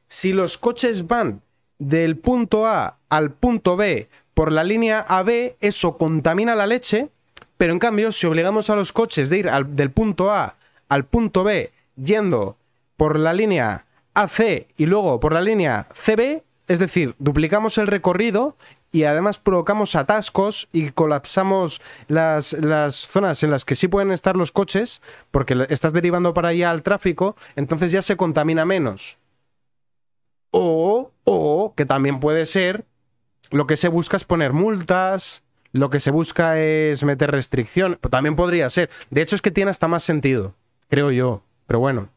si los coches van del punto A al punto B por la línea AB, eso contamina la leche, pero en cambio, si obligamos a los coches de ir del punto A al punto B yendo por la línea AC y luego por la línea CB, es decir, duplicamos el recorrido y además provocamos atascos y colapsamos las, zonas en las que sí pueden estar los coches, porque estás derivando para allá al tráfico, entonces ya se contamina menos. O, o, que también puede ser, lo que se busca es poner multas, lo que se busca es meter restricción, también podría ser. De hecho es que tiene hasta más sentido, creo yo, pero bueno.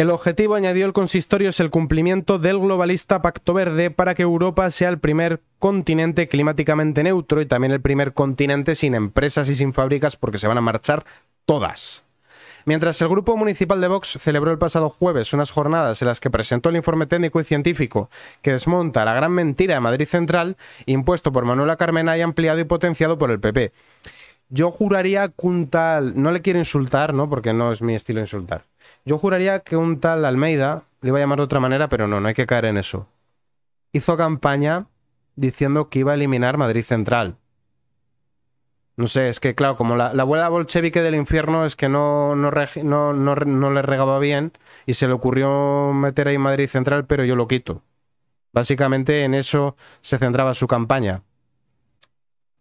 El objetivo, añadió el consistorio, es el cumplimiento del globalista Pacto Verde para que Europa sea el primer continente climáticamente neutro y también el primer continente sin empresas y sin fábricas porque se van a marchar todas. Mientras el Grupo Municipal de Vox celebró el pasado jueves unas jornadas en las que presentó el informe técnico y científico que desmonta la gran mentira de Madrid Central, impuesto por Manuela Carmena y ampliado y potenciado por el PP. Yo juraría que un tal. No le quiero insultar, ¿no? Porque no es mi estilo insultar. Yo juraría que un tal Almeida, le iba a llamar de otra manera, pero no, no hay que caer en eso. Hizo campaña diciendo que iba a eliminar Madrid Central. No sé, es que claro, como la, abuela bolchevique del infierno es que no, no, no, le regaba bien y se le ocurrió meter ahí Madrid Central, pero yo lo quito. Básicamente en eso se centraba su campaña.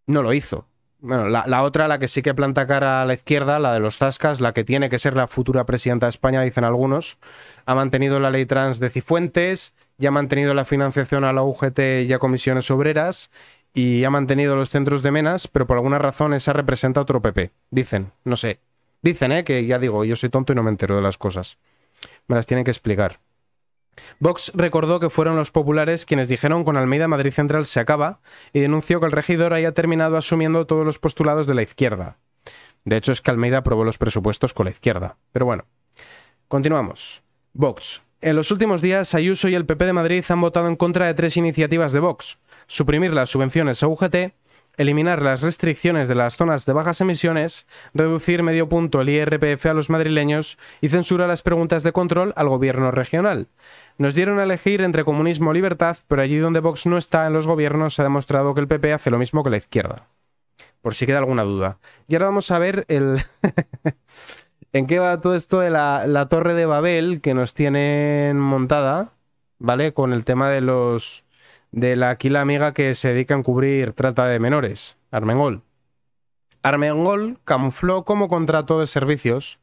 No lo hizo bueno, la, otra, la que sí que planta cara a la izquierda, la de los Zascas, la que tiene que ser la futura presidenta de España, dicen algunos, ha mantenido la ley trans de Cifuentes, ya ha mantenido la financiación a la UGT y a comisiones obreras, y ha mantenido los centros de menas, pero por alguna razón esa representa otro PP. Dicen, no sé. Dicen, ¿eh? Que ya digo, yo soy tonto y no me entero de las cosas. Me las tienen que explicar. Vox recordó que fueron los populares quienes dijeron con Almeida Madrid Central se acaba y denunció que el regidor haya terminado asumiendo todos los postulados de la izquierda. De hecho es que Almeida aprobó los presupuestos con la izquierda. Pero bueno, continuamos. Vox. En los últimos días, Ayuso y el PP de Madrid han votado en contra de tres iniciativas de Vox. Suprimir las subvenciones a UGT, eliminar las restricciones de las zonas de bajas emisiones, reducir medio punto el IRPF a los madrileños y censurar las preguntas de control al gobierno regional. Nos dieron a elegir entre comunismo o libertad, pero allí donde Vox no está en los gobiernos se ha demostrado que el PP hace lo mismo que la izquierda. Por si queda alguna duda. Y ahora vamos a ver el... en qué va todo esto de la, torre de Babel que nos tienen montada, ¿vale? Con el tema de los... de la aquí amiga que se dedica a cubrir trata de menores, Armengol. Armengol camufló como contrato de servicios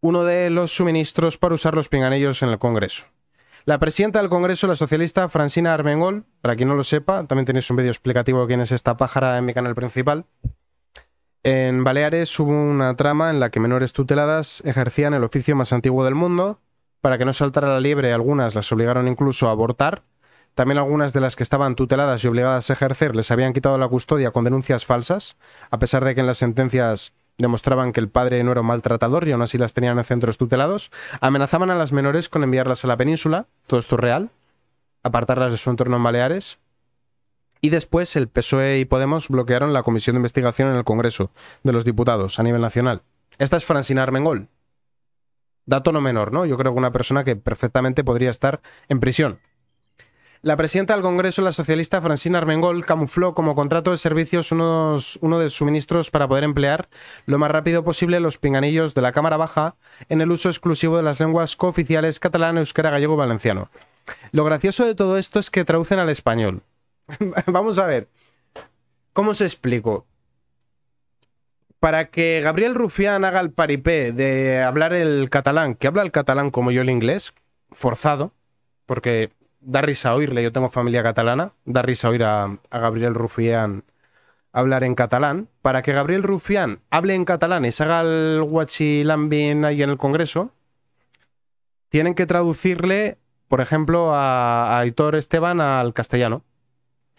uno de los suministros para usar los pinganillos en el Congreso. La presidenta del Congreso, la socialista Francina Armengol, para quien no lo sepa, también tenéis un vídeo explicativo de quién es esta pájara en mi canal principal. En Baleares hubo una trama en la que menores tuteladas ejercían el oficio más antiguo del mundo. Para que no saltara la liebre, algunas las obligaron incluso a abortar. También algunas de las que estaban tuteladas y obligadas a ejercer les habían quitado la custodia con denuncias falsas, a pesar de que en las sentencias demostraban que el padre no era un maltratador y aún así las tenían en centros tutelados, amenazaban a las menores con enviarlas a la península, todo esto real, apartarlas de su entorno en Baleares, y después el PSOE y Podemos bloquearon la comisión de investigación en el Congreso de los Diputados a nivel nacional. Esta es Francina Armengol. Dato no menor, ¿no? Yo creo que una persona que perfectamente podría estar en prisión la presidenta del Congreso, la socialista Francina Armengol, camufló como contrato de servicios unos, uno de suministros para poder emplear lo más rápido posible los pinganillos de la Cámara Baja en el uso exclusivo de las lenguas cooficiales catalán, euskera, gallego y valenciano. Lo gracioso de todo esto es que traducen al español. Vamos a ver. ¿Cómo se explico? Para que Gabriel Rufián haga el paripé de hablar el catalán, que habla el catalán como yo el inglés, forzado, porque da risa oírle, yo tengo familia catalana, da risa oír a, Gabriel Rufián hablar en catalán. Para que Gabriel Rufián hable en catalán y se haga el bien ahí en el Congreso, tienen que traducirle, por ejemplo, a, Hitor Aitor Esteban al castellano.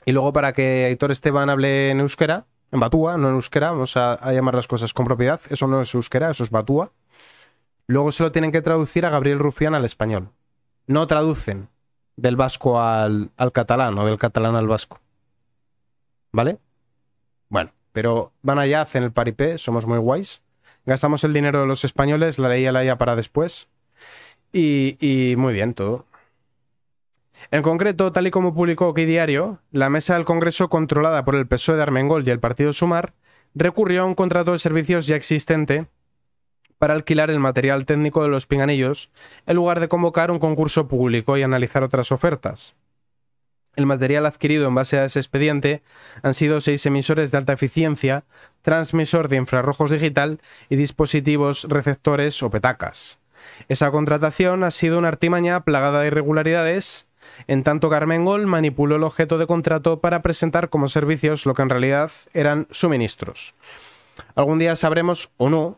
Y luego para que Aitor Esteban hable en euskera, en batúa, no en euskera, vamos a, a, llamar las cosas con propiedad, eso no es euskera, eso es batúa. Luego se lo tienen que traducir a Gabriel Rufián al español. No traducen, del vasco al, catalán o del catalán al vasco. ¿Vale? Bueno, pero van allá, hacen el paripé, somos muy guays. Gastamos el dinero de los españoles, la ley a la IA para después. Y, muy bien todo. En concreto, tal y como publicó aquí Diario, la mesa del Congreso controlada por el PSOE de Armengol y el Partido Sumar recurrió a un contrato de servicios ya existente para alquilar el material técnico de los pinganillos en lugar de convocar un concurso público y analizar otras ofertas. El material adquirido en base a ese expediente han sido seis emisores de alta eficiencia, transmisor de infrarrojos digital y dispositivos receptores o petacas. Esa contratación ha sido una artimaña plagada de irregularidades, en tanto Carmen Gol manipuló el objeto de contrato para presentar como servicios lo que en realidad eran suministros. Algún día sabremos o no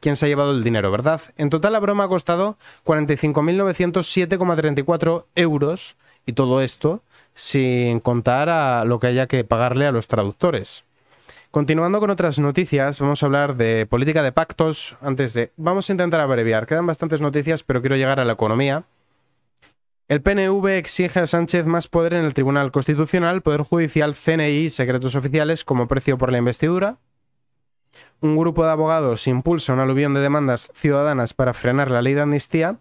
Quién se ha llevado el dinero, ¿verdad? En total la broma ha costado 45.907,34 euros y todo esto sin contar a lo que haya que pagarle a los traductores. Continuando con otras noticias, vamos a hablar de política de pactos. Antes de... Vamos a intentar abreviar. Quedan bastantes noticias, pero quiero llegar a la economía. El PNV exige a Sánchez más poder en el Tribunal Constitucional, Poder Judicial, CNI secretos oficiales como precio por la investidura un grupo de abogados impulsa un aluvión de demandas ciudadanas para frenar la ley de amnistía.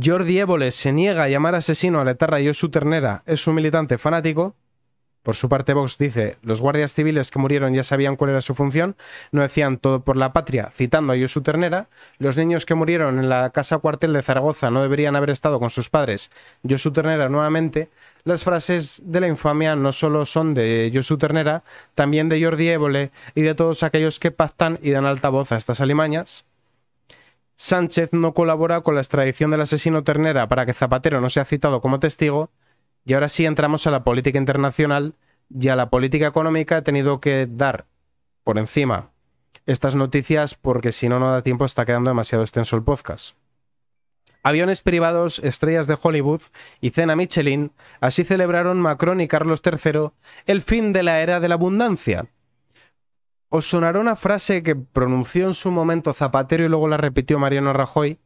Jordi Évole se niega a llamar asesino a y a su Ternera, es un militante fanático. Por su parte, Vox dice, los guardias civiles que murieron ya sabían cuál era su función, no decían todo por la patria, citando a Yosu Ternera, los niños que murieron en la casa cuartel de Zaragoza no deberían haber estado con sus padres, Yosu Ternera nuevamente, las frases de la infamia no solo son de Yosu Ternera, también de Jordi Évole y de todos aquellos que pactan y dan alta voz a estas alimañas. Sánchez no colabora con la extradición del asesino Ternera para que Zapatero no sea citado como testigo, y ahora sí entramos a la política internacional y a la política económica. He tenido que dar por encima estas noticias porque si no, no da tiempo, está quedando demasiado extenso el podcast. Aviones privados, estrellas de Hollywood y cena Michelin, así celebraron Macron y Carlos III el fin de la era de la abundancia. Os sonará una frase que pronunció en su momento Zapatero y luego la repitió Mariano Rajoy.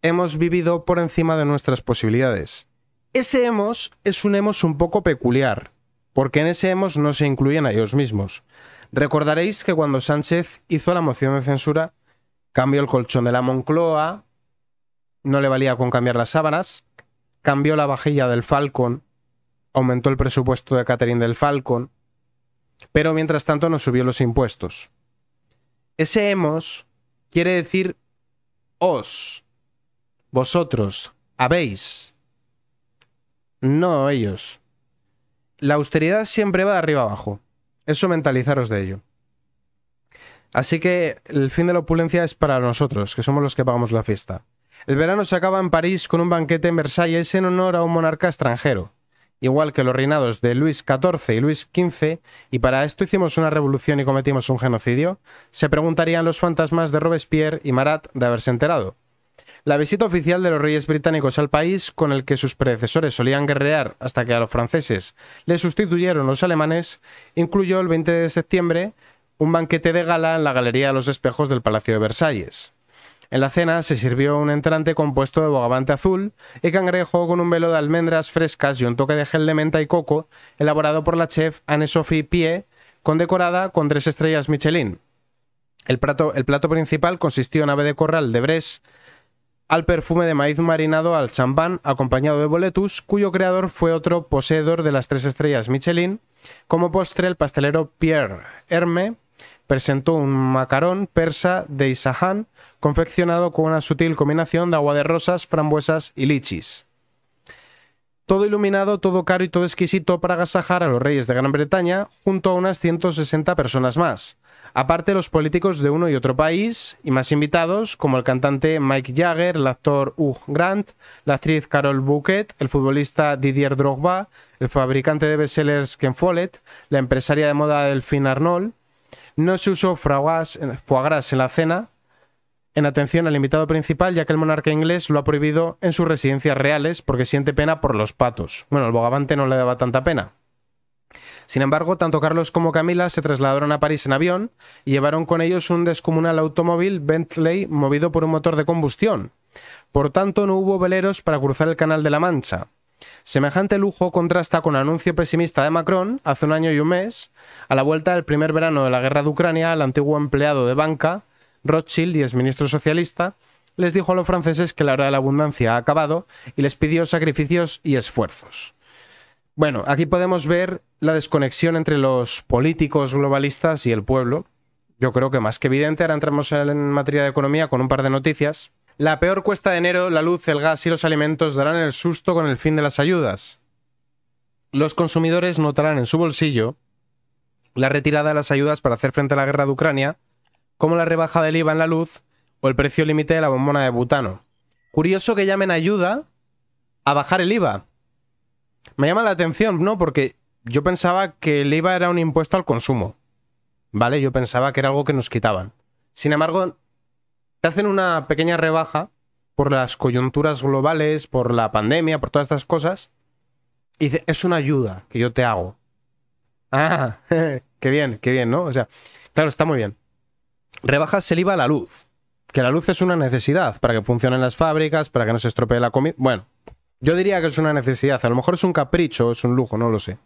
Hemos vivido por encima de nuestras posibilidades. Ese hemos es un hemos un poco peculiar, porque en ese hemos no se incluyen a ellos mismos. Recordaréis que cuando Sánchez hizo la moción de censura, cambió el colchón de la Moncloa, no le valía con cambiar las sábanas, cambió la vajilla del Falcon, aumentó el presupuesto de Catherine del Falcon, pero mientras tanto no subió los impuestos. Ese hemos quiere decir os, vosotros, habéis, no ellos. La austeridad siempre va de arriba abajo. Eso mentalizaros de ello. Así que el fin de la opulencia es para nosotros, que somos los que pagamos la fiesta. El verano se acaba en París con un banquete en Versalles en honor a un monarca extranjero, igual que los reinados de Luis XIV y Luis XV, y para esto hicimos una revolución y cometimos un genocidio, se preguntarían los fantasmas de Robespierre y Marat de haberse enterado. La visita oficial de los reyes británicos al país, con el que sus predecesores solían guerrear hasta que a los franceses le sustituyeron los alemanes, incluyó el 20 de septiembre un banquete de gala en la Galería de los Espejos del Palacio de Versalles. En la cena se sirvió un entrante compuesto de bogavante azul y cangrejo con un velo de almendras frescas y un toque de gel de menta y coco, elaborado por la chef Anne-Sophie Pie, condecorada con tres estrellas Michelin. El plato, el plato, principal consistió en ave de corral de Brest, al perfume de maíz marinado al champán acompañado de boletus, cuyo creador fue otro poseedor de las tres estrellas Michelin. Como postre, el pastelero Pierre Herme presentó un macarón persa de Isahan, confeccionado con una sutil combinación de agua de rosas, frambuesas y lichis. Todo iluminado, todo caro y todo exquisito para agasajar a los reyes de Gran Bretaña junto a unas 160 personas más. Aparte, los políticos de uno y otro país y más invitados, como el cantante Mike Jagger, el actor Hugh Grant, la actriz Carol Bouquet, el futbolista Didier Drogba, el fabricante de bestsellers Ken Follett, la empresaria de moda Delphine Arnold. No se usó foie gras en la cena, en atención al invitado principal, ya que el monarca inglés lo ha prohibido en sus residencias reales porque siente pena por los patos. Bueno, el bogavante no le daba tanta pena. Sin embargo, tanto Carlos como Camila se trasladaron a París en avión y llevaron con ellos un descomunal automóvil Bentley movido por un motor de combustión. Por tanto, no hubo veleros para cruzar el Canal de la Mancha. Semejante lujo contrasta con el anuncio pesimista de Macron hace un año y un mes, a la vuelta del primer verano de la guerra de Ucrania, el antiguo empleado de banca, Rothschild y exministro socialista, les dijo a los franceses que la hora de la abundancia ha acabado y les pidió sacrificios y esfuerzos. Bueno, aquí podemos ver la desconexión entre los políticos globalistas y el pueblo. Yo creo que más que evidente, ahora entramos en materia de economía con un par de noticias. La peor cuesta de enero, la luz, el gas y los alimentos darán el susto con el fin de las ayudas. Los consumidores notarán en su bolsillo la retirada de las ayudas para hacer frente a la guerra de Ucrania, como la rebaja del IVA en la luz o el precio límite de la bombona de butano. Curioso que llamen ayuda a bajar el IVA. Me llama la atención, ¿no? Porque yo pensaba que el IVA era un impuesto al consumo. ¿Vale? Yo pensaba que era algo que nos quitaban. Sin embargo, te hacen una pequeña rebaja por las coyunturas globales, por la pandemia, por todas estas cosas. Y es una ayuda que yo te hago. Ah, qué bien, qué bien, ¿no? O sea, claro, está muy bien. Rebajas el IVA a la luz. Que la luz es una necesidad para que funcionen las fábricas, para que no se estropee la comida. Bueno, yo diría que es una necesidad. A lo mejor es un capricho, es un lujo, no lo sé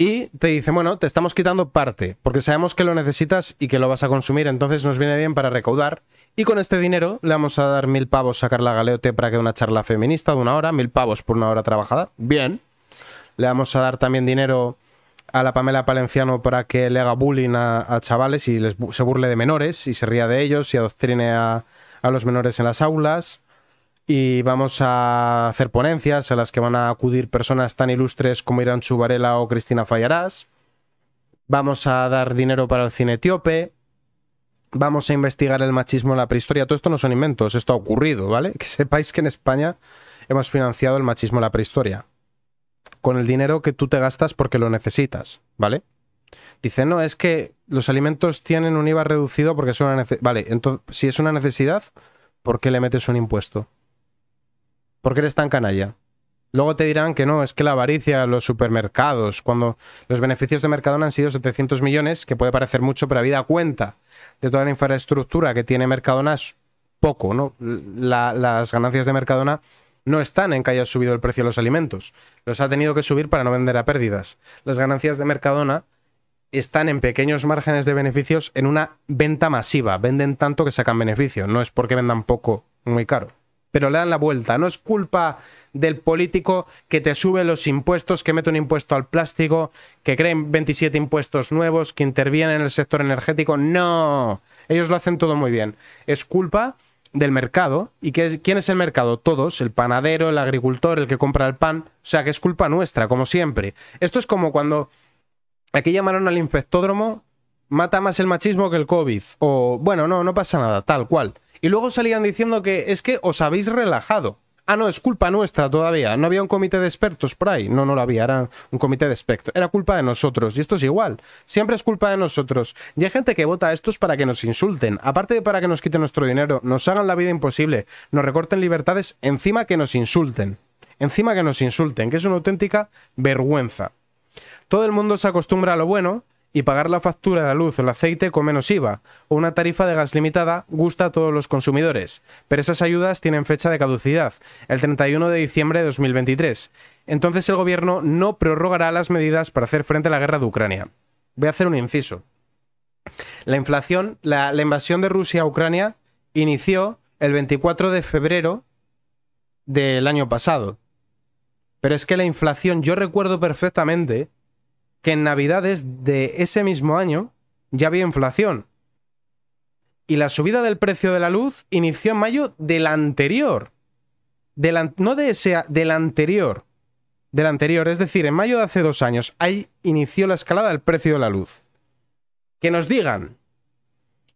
y te dice, bueno, te estamos quitando parte, porque sabemos que lo necesitas y que lo vas a consumir, entonces nos viene bien para recaudar. Y con este dinero le vamos a dar mil pavos a Carla Galeote para que una charla feminista de una hora, mil pavos por una hora trabajada, bien. Le vamos a dar también dinero a la Pamela Palenciano para que le haga bullying a, chavales y se burle de menores y se ría de ellos y adoctrine a, a los menores en las aulas y vamos a hacer ponencias a las que van a acudir personas tan ilustres como Irán Chubarela o Cristina Fallarás. Vamos a dar dinero para el cine etíope. Vamos a investigar el machismo en la prehistoria. Todo esto no son inventos, esto ha ocurrido, ¿vale? Que sepáis que en España hemos financiado el machismo en la prehistoria. Con el dinero que tú te gastas porque lo necesitas, ¿vale? Dice, no, es que los alimentos tienen un IVA reducido porque es una necesidad. Vale, entonces, si es una necesidad, ¿por qué le metes un impuesto? qué eres tan canalla. Luego te dirán que no, es que la avaricia, los supermercados, cuando los beneficios de Mercadona han sido 700 millones, que puede parecer mucho, pero vida cuenta de toda la infraestructura que tiene Mercadona es poco, ¿no? las ganancias de Mercadona no están en que haya subido el precio de los alimentos, los ha tenido que subir para no vender a pérdidas. Las ganancias de Mercadona están en pequeños márgenes de beneficios en una venta masiva, venden tanto que sacan beneficio, no es porque vendan poco muy caro pero le dan la vuelta. No es culpa del político que te sube los impuestos, que mete un impuesto al plástico, que creen 27 impuestos nuevos, que intervienen en el sector energético. No, ellos lo hacen todo muy bien. Es culpa del mercado. ¿Y qué quién es el mercado? Todos, el panadero, el agricultor, el que compra el pan. O sea, que es culpa nuestra, como siempre. Esto es como cuando aquí llamaron al infectódromo, mata más el machismo que el COVID. O bueno, no, no pasa nada, tal cual. Y luego salían diciendo que es que os habéis relajado. Ah, no, es culpa nuestra todavía. No había un comité de expertos por ahí. No, no lo había. Era un comité de expertos. Era culpa de nosotros. Y esto es igual. Siempre es culpa de nosotros. Y hay gente que vota a estos para que nos insulten. Aparte de para que nos quiten nuestro dinero, nos hagan la vida imposible, nos recorten libertades, encima que nos insulten. Encima que nos insulten, que es una auténtica vergüenza. Todo el mundo se acostumbra a lo bueno, y pagar la factura de la luz o el aceite con menos IVA o una tarifa de gas limitada gusta a todos los consumidores, pero esas ayudas tienen fecha de caducidad, el 31 de diciembre de 2023. Entonces el gobierno no prorrogará las medidas para hacer frente a la guerra de Ucrania. Voy a hacer un inciso. La inflación, la, invasión de Rusia a Ucrania inició el 24 de febrero del año pasado. Pero es que la inflación, yo recuerdo perfectamente que en Navidades de ese mismo año ya había inflación. Y la subida del precio de la luz inició en mayo del anterior. no de ese, del anterior. Del anterior, es decir, en mayo de hace dos años, ahí inició la escalada del precio de la luz. Que nos digan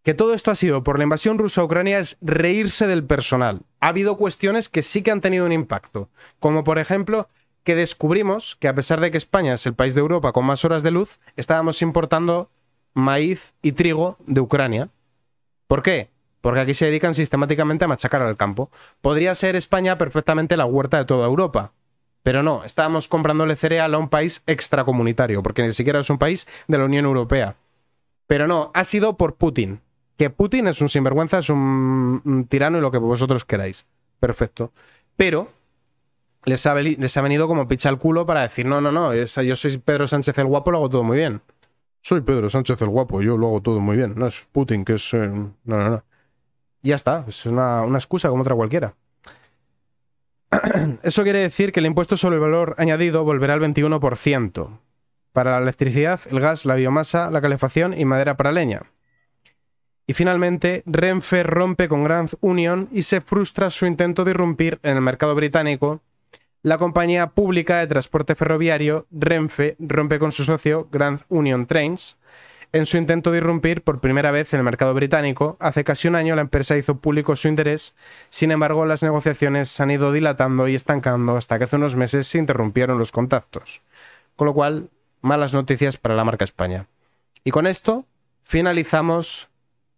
que todo esto ha sido por la invasión rusa a Ucrania es reírse del personal. Ha habido cuestiones que sí que han tenido un impacto, como por ejemplo que descubrimos que a pesar de que España es el país de Europa con más horas de luz, estábamos importando maíz y trigo de Ucrania. ¿Por qué? Porque aquí se dedican sistemáticamente a machacar al campo. Podría ser España perfectamente la huerta de toda Europa. Pero no, estábamos comprándole cereal a un país extracomunitario, porque ni siquiera es un país de la Unión Europea. Pero no, ha sido por Putin. Que Putin es un sinvergüenza, es un, tirano y lo que vosotros queráis. Perfecto. Pero les ha, venido como picha al culo para decir, no, no, no, yo soy Pedro Sánchez el guapo, lo hago todo muy bien. Soy Pedro Sánchez el guapo, yo lo hago todo muy bien. No es Putin, que es... Eh, no, no, no. ya está, es una, una excusa como otra cualquiera. Eso quiere decir que el impuesto sobre el valor añadido volverá al 21% para la electricidad, el gas, la biomasa, la calefacción y madera para leña. Y finalmente, Renfe rompe con Grand Union y se frustra su intento de irrumpir en el mercado británico la compañía pública de transporte ferroviario Renfe rompe con su socio Grand Union Trains. En su intento de irrumpir por primera vez en el mercado británico, hace casi un año la empresa hizo público su interés, sin embargo las negociaciones se han ido dilatando y estancando hasta que hace unos meses se interrumpieron los contactos. Con lo cual, malas noticias para la marca España. Y con esto finalizamos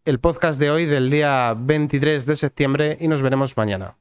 el podcast de hoy del día 23 de septiembre y nos veremos mañana.